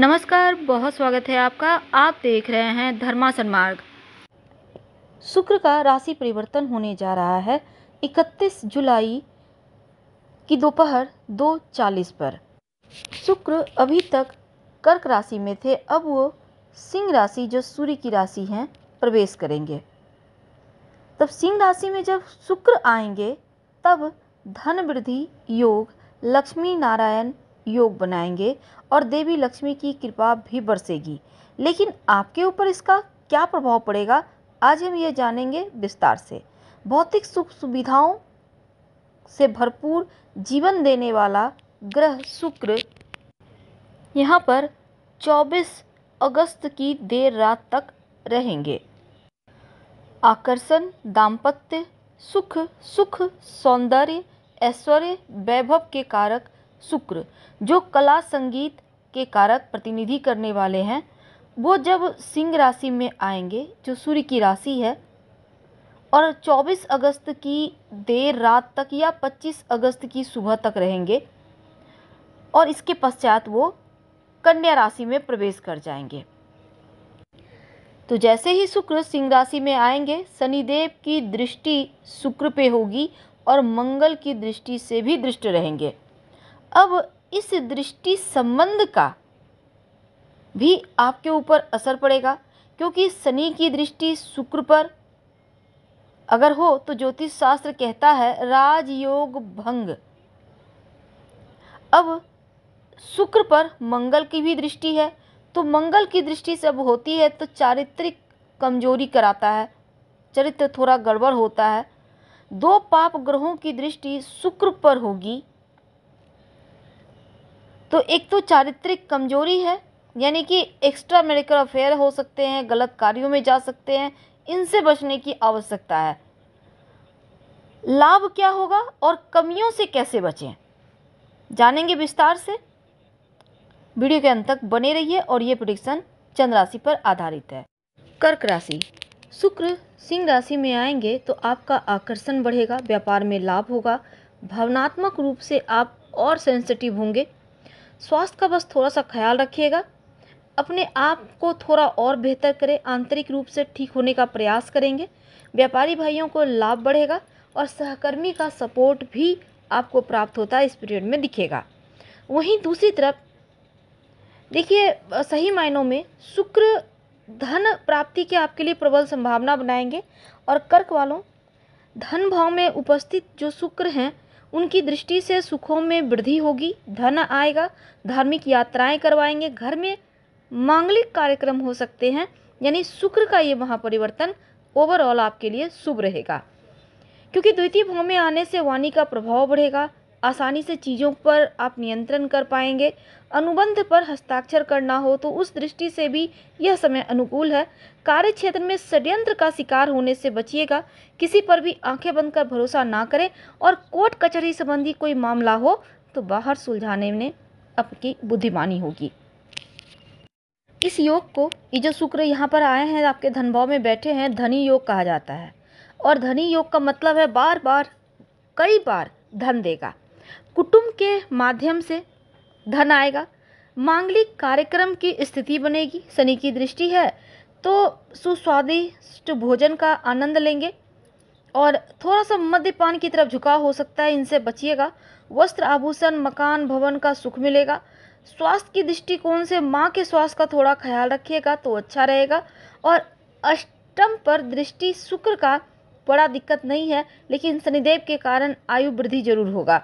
नमस्कार बहुत स्वागत है आपका आप देख रहे हैं धर्मासन मार्ग शुक्र का राशि परिवर्तन होने जा रहा है 31 जुलाई की दोपहर दो चालीस पर शुक्र अभी तक कर्क राशि में थे अब वो सिंह राशि जो सूर्य की राशि हैं प्रवेश करेंगे तब सिंह राशि में जब शुक्र आएंगे तब धन वृद्धि योग लक्ष्मी नारायण योग बनाएंगे और देवी लक्ष्मी की कृपा भी बरसेगी लेकिन आपके ऊपर इसका क्या प्रभाव पड़ेगा आज हम यह जानेंगे विस्तार से भौतिक सुख सुविधाओं से भरपूर जीवन देने वाला ग्रह शुक्र यहाँ पर 24 अगस्त की देर रात तक रहेंगे आकर्षण दाम्पत्य सुख सुख सौंदर्य ऐश्वर्य वैभव के कारक शुक्र जो कला संगीत के कारक प्रतिनिधि करने वाले हैं वो जब सिंह राशि में आएंगे जो सूर्य की राशि है और 24 अगस्त की देर रात तक या 25 अगस्त की सुबह तक रहेंगे और इसके पश्चात वो कन्या राशि में प्रवेश कर जाएंगे तो जैसे ही शुक्र सिंह राशि में आएंगे शनिदेव की दृष्टि शुक्र पे होगी और मंगल की दृष्टि से भी दृष्ट रहेंगे अब इस दृष्टि संबंध का भी आपके ऊपर असर पड़ेगा क्योंकि शनि की दृष्टि शुक्र पर अगर हो तो ज्योतिष शास्त्र कहता है राजयोग भंग अब शुक्र पर मंगल की भी दृष्टि है तो मंगल की दृष्टि से अब होती है तो चारित्रिक कमजोरी कराता है चरित्र थोड़ा गड़बड़ होता है दो पाप ग्रहों की दृष्टि शुक्र पर होगी तो एक तो चारित्रिक कमजोरी है यानी कि एक्स्ट्रा मेडिकल अफेयर हो सकते हैं गलत कार्यों में जा सकते हैं इनसे बचने की आवश्यकता है लाभ क्या होगा और कमियों से कैसे बचें जानेंगे विस्तार से वीडियो के अंत तक बने रहिए और ये प्रोडिक्शन चंद्र राशि पर आधारित है कर्क राशि शुक्र सिंह राशि में आएंगे तो आपका आकर्षण बढ़ेगा व्यापार में लाभ होगा भावनात्मक रूप से आप और सेंसिटिव होंगे स्वास्थ्य का बस थोड़ा सा ख्याल रखिएगा अपने आप को थोड़ा और बेहतर करें आंतरिक रूप से ठीक होने का प्रयास करेंगे व्यापारी भाइयों को लाभ बढ़ेगा और सहकर्मी का सपोर्ट भी आपको प्राप्त होता है इस पीरियड में दिखेगा वहीं दूसरी तरफ देखिए सही मायनों में शुक्र धन प्राप्ति के आपके लिए प्रबल संभावना बनाएंगे और कर्क वालों धन भाव में उपस्थित जो शुक्र हैं उनकी दृष्टि से सुखों में वृद्धि होगी धन आएगा धार्मिक यात्राएं करवाएंगे घर में मांगलिक कार्यक्रम हो सकते हैं यानी शुक्र का ये महापरिवर्तन ओवरऑल आपके लिए शुभ रहेगा क्योंकि द्वितीय भाव में आने से वाणी का प्रभाव बढ़ेगा आसानी से चीज़ों पर आप नियंत्रण कर पाएंगे अनुबंध पर हस्ताक्षर करना हो तो उस दृष्टि से भी यह समय अनुकूल है कार्य क्षेत्र में षड्यंत्र का शिकार होने से बचिएगा किसी पर भी आंखें बंद कर भरोसा ना करें और कोर्ट कचहरी संबंधी कोई मामला हो तो बाहर सुलझाने में आपकी बुद्धिमानी होगी इस योग को ये जो शुक्र यहाँ पर आए हैं आपके धनभाव में बैठे हैं धनी योग कहा जाता है और धनी योग का मतलब है बार बार कई बार धन देगा कुटुंब के माध्यम से धन आएगा मांगलिक कार्यक्रम की स्थिति बनेगी शनि की दृष्टि है तो सुस्वादिष्ट भोजन का आनंद लेंगे और थोड़ा सा मद्यपान की तरफ झुकाव हो सकता है इनसे बचिएगा वस्त्र आभूषण मकान भवन का सुख मिलेगा स्वास्थ्य की दृष्टिकोण से माँ के स्वास्थ्य का थोड़ा ख्याल रखिएगा तो अच्छा रहेगा और अष्टम पर दृष्टि शुक्र का बड़ा दिक्कत नहीं है लेकिन शनिदेव के कारण आयु वृद्धि जरूर होगा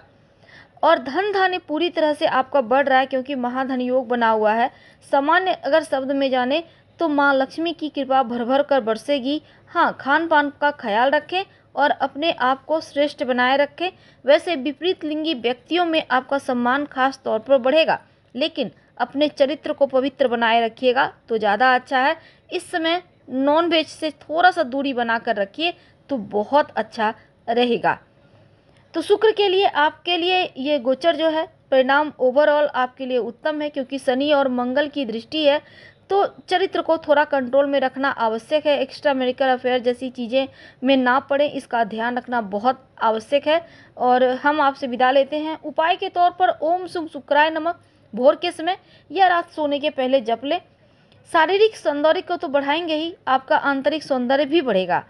और धन धान्य पूरी तरह से आपका बढ़ रहा है क्योंकि महाधन योग बना हुआ है सामान्य अगर शब्द में जाने तो माँ लक्ष्मी की कृपा भर भर कर बरसेगी हाँ खान पान का ख्याल रखें और अपने आप को श्रेष्ठ बनाए रखें वैसे विपरीत लिंगी व्यक्तियों में आपका सम्मान खास तौर पर बढ़ेगा लेकिन अपने चरित्र को पवित्र बनाए रखिएगा तो ज़्यादा अच्छा है इस समय नॉन वेज से थोड़ा सा दूरी बना कर रखिए तो बहुत अच्छा रहेगा तो शुक्र के लिए आपके लिए ये गोचर जो है परिणाम ओवरऑल आपके लिए उत्तम है क्योंकि शनि और मंगल की दृष्टि है तो चरित्र को थोड़ा कंट्रोल में रखना आवश्यक है एक्स्ट्रा मेरिकल अफेयर जैसी चीज़ें में ना पड़े इसका ध्यान रखना बहुत आवश्यक है और हम आपसे विदा लेते हैं उपाय के तौर पर ओम शुभ शुक्राय नमक भोर के समय या रात सोने के पहले जप लें शारीरिक सौंदर्य को तो बढ़ाएंगे ही आपका आंतरिक सौंदर्य भी बढ़ेगा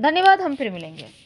धन्यवाद हम फिर मिलेंगे